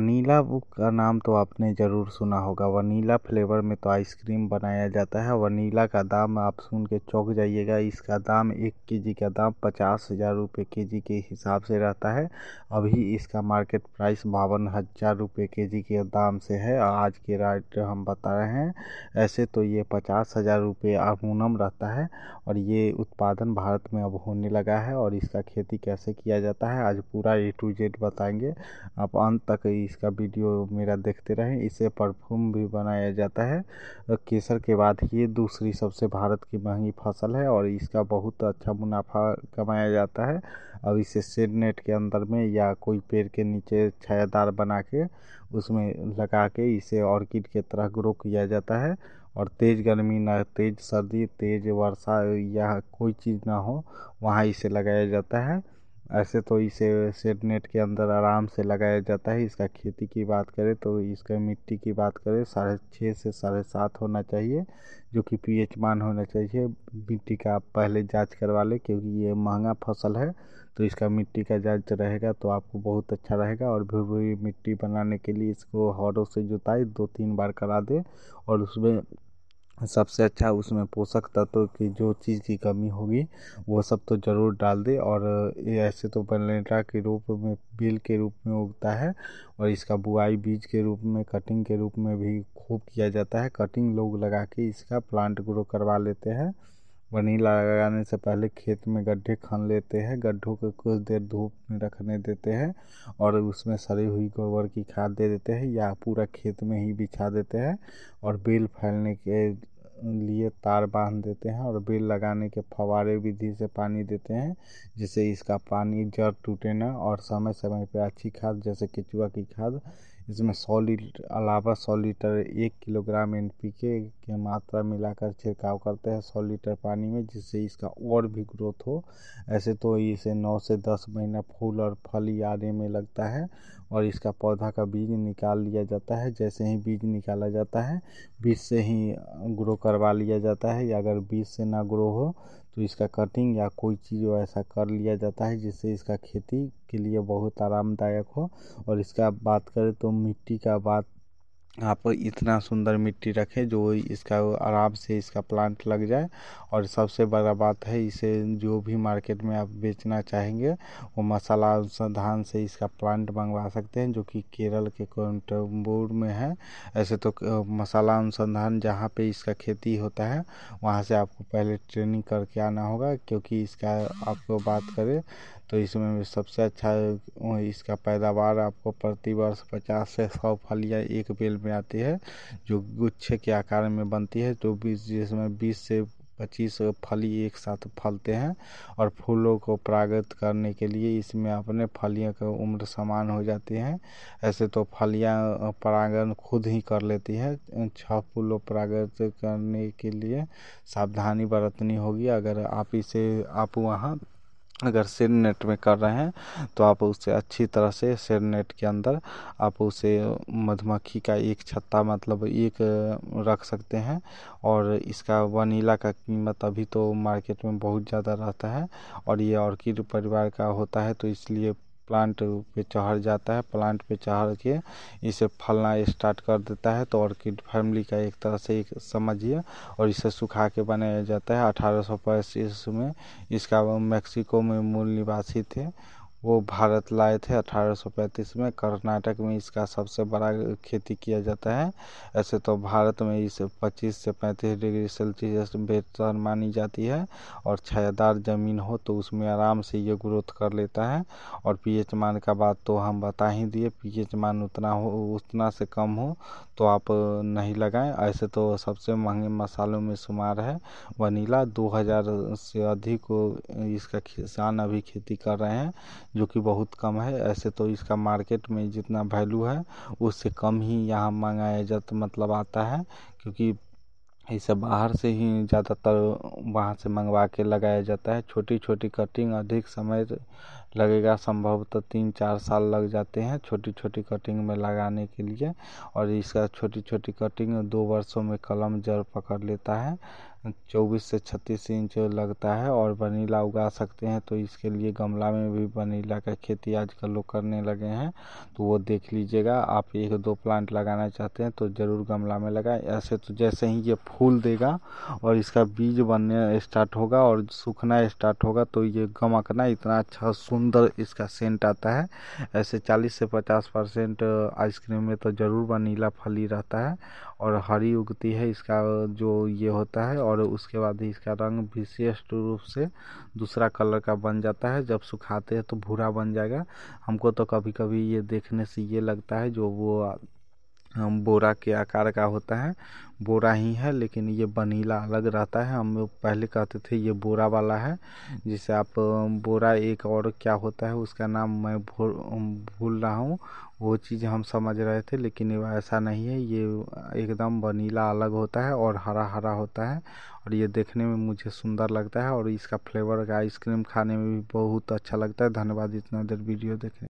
vanilla का नाम तो आपने ज़रूर सुना होगा वनीला फ्लेवर में तो आइसक्रीम बनाया जाता है वनीला का दाम आप सुन के चौंक जाइएगा इसका दाम एक जी का दाम पचास हज़ार रुपये के के हिसाब से रहता है अभी इसका मार्केट प्राइस बावन हज़ार रुपये के जी के दाम से है आज के रेट हम बता रहे हैं ऐसे तो ये पचास हज़ार रुपये अमूनम रहता है और ये उत्पादन भारत में अब होने लगा है और इसका खेती कैसे किया जाता है आज पूरा ए टू जेड बताएंगे आप अंत तक इस इसका वीडियो मेरा देखते रहें इसे परफ्यूम भी बनाया जाता है केसर के बाद ये दूसरी सबसे भारत की महंगी फसल है और इसका बहुत अच्छा मुनाफा कमाया जाता है अब इसे शेड नेट के अंदर में या कोई पेड़ के नीचे छायादार बना के उसमें लगा के इसे ऑर्किड के तरह ग्रो किया जाता है और तेज़ गर्मी ना तेज़ सर्दी तेज़ वर्षा या कोई चीज़ ना हो वहाँ इसे लगाया जाता है ऐसे तो इसे सेड नेट के अंदर आराम से लगाया जाता है इसका खेती की बात करें तो इसका मिट्टी की बात करें साढ़े छः से साढ़े सात होना चाहिए जो कि पीएच मान होना चाहिए मिट्टी का आप पहले जांच करवा लें क्योंकि ये महंगा फसल है तो इसका मिट्टी का जांच रहेगा तो आपको बहुत अच्छा रहेगा और भी मिट्टी बनाने के लिए इसको हॉरों से जुताई दो तीन बार करा दें और उसमें सबसे अच्छा उसमें पोषक तत्व की जो चीज़ की कमी होगी वो सब तो ज़रूर डाल दे और ऐसे तो पलेटा के रूप में बेल के रूप में उगता है और इसका बुआई बीज के रूप में कटिंग के रूप में भी खूब किया जाता है कटिंग लोग लगा के इसका प्लांट ग्रो करवा लेते हैं वनीला लगाने से पहले खेत में गड्ढे खन लेते हैं गड्ढों को कुछ देर धूप में रखने देते हैं और उसमें सड़ी हुई गोबर की खाद दे देते हैं या पूरा खेत में ही बिछा देते हैं और बेल फैलने के लिए तार बांध देते हैं और बेल लगाने के फवारे विधि से पानी देते हैं जिससे इसका पानी जड़ टूटे ना और समय समय पे अच्छी खाद जैसे केचुआ की खाद इसमें सौ लीटर अलावा सौ लीटर एक किलोग्राम एन पी के की मात्रा मिलाकर छिड़काव करते हैं सौ लीटर पानी में जिससे इसका और भी ग्रोथ हो ऐसे तो इसे नौ से दस महीना फूल और फल आने में लगता है और इसका पौधा का बीज निकाल लिया जाता है जैसे ही बीज निकाला जाता है बीज से ही ग्रो करवा लिया जाता है या अगर बीज से ना ग्रो हो तो इसका कटिंग या कोई चीज़ ऐसा कर लिया जाता है जिससे इसका खेती के लिए बहुत आरामदायक हो और इसका बात करें तो मिट्टी का बात आप इतना सुंदर मिट्टी रखें जो इसका आराम से इसका प्लांट लग जाए और सबसे बड़ा बात है इसे जो भी मार्केट में आप बेचना चाहेंगे वो मसाला अनुसंधान से इसका प्लांट मंगवा सकते हैं जो कि केरल के कोटम्बूर में है ऐसे तो मसाला अनुसंधान जहाँ पे इसका खेती होता है वहाँ से आपको पहले ट्रेनिंग करके आना होगा क्योंकि इसका आपको बात करें तो इसमें सबसे अच्छा इसका पैदावार आपको प्रति वर्ष पचास से सौ फलियाँ एक बेल में आती है जो गुच्छे के आकार में बनती है तो बीस जिसमें बीस से पच्चीस फली एक साथ फलते हैं और फूलों को प्रागत करने के लिए इसमें अपने फलियों का उम्र समान हो जाती है ऐसे तो फलियां परागण खुद ही कर लेती है छह फूलों प्रागत करने के लिए सावधानी बरतनी होगी अगर आप इसे आप वहाँ अगर सेल नेट में कर रहे हैं तो आप उसे अच्छी तरह से सेल नेट के अंदर आप उसे मधुमक्खी का एक छत्ता मतलब एक रख सकते हैं और इसका वनीला का कीमत अभी तो मार्केट में बहुत ज़्यादा रहता है और ये ऑर्किड परिवार का होता है तो इसलिए प्लांट पे चढ़ जाता है प्लांट पे चढ़ के इसे फलना स्टार्ट कर देता है तो ऑर्किड फैमिली का एक तरह से एक समझिए और इसे सुखा के बनाया जाता है अठारह सौ में इसका मैक्सिको में मूल निवासी थे वो भारत लाए थे 1835 में कर्नाटक में इसका सबसे बड़ा खेती किया जाता है ऐसे तो भारत में इस 25 से 35 डिग्री सेल्सियस बेहतर मानी जाती है और छायादार ज़मीन हो तो उसमें आराम से ये ग्रोथ कर लेता है और पीएच मान का बात तो हम बता ही दिए पीएच मान उतना हो उतना से कम हो तो आप नहीं लगाएं ऐसे तो सबसे महंगे मसालों में शुमार है वनीला दो से अधिक इसका किसान अभी खेती कर रहे हैं जो कि बहुत कम है ऐसे तो इसका मार्केट में जितना वैल्यू है उससे कम ही यहाँ मंगाया जाता मतलब आता है क्योंकि ये सब बाहर से ही ज़्यादातर वहाँ से मंगवा के लगाया जाता है छोटी छोटी कटिंग अधिक समय लगेगा संभवतः तीन चार साल लग जाते हैं छोटी छोटी कटिंग में लगाने के लिए और इसका छोटी छोटी कटिंग दो वर्षों में कलम जड़ पकड़ लेता है चौबीस से छत्तीस इंच लगता है और वनीला उगा सकते हैं तो इसके लिए गमला में भी वनीला का खेती आजकल लोग करने लगे हैं तो वो देख लीजिएगा आप एक दो प्लांट लगाना चाहते हैं तो ज़रूर गमला में लगाएं ऐसे तो जैसे ही ये फूल देगा और इसका बीज बनने स्टार्ट होगा और सूखना स्टार्ट होगा तो ये गमकना इतना अच्छा सुन सुंदर इसका सेंट आता है ऐसे 40 से 50 परसेंट आइसक्रीम में तो ज़रूर वनीला फली रहता है और हरी उगती है इसका जो ये होता है और उसके बाद इसका रंग विशेष रूप से दूसरा कलर का बन जाता है जब सुखाते हैं तो भूरा बन जाएगा हमको तो कभी कभी ये देखने से ये लगता है जो वो बोरा के आकार का होता है बोरा ही है लेकिन ये बनीला अलग रहता है हम लोग पहले कहते थे ये बोरा वाला है जिसे आप बोरा एक और क्या होता है उसका नाम मैं भूल भूल रहा हूँ वो चीज़ हम समझ रहे थे लेकिन ऐसा नहीं है ये एकदम वनीला अलग होता है और हरा हरा होता है और ये देखने में मुझे सुंदर लगता है और इसका फ्लेवर का आइसक्रीम खाने में भी बहुत अच्छा लगता है धन्यवाद इतना देर वीडियो देखने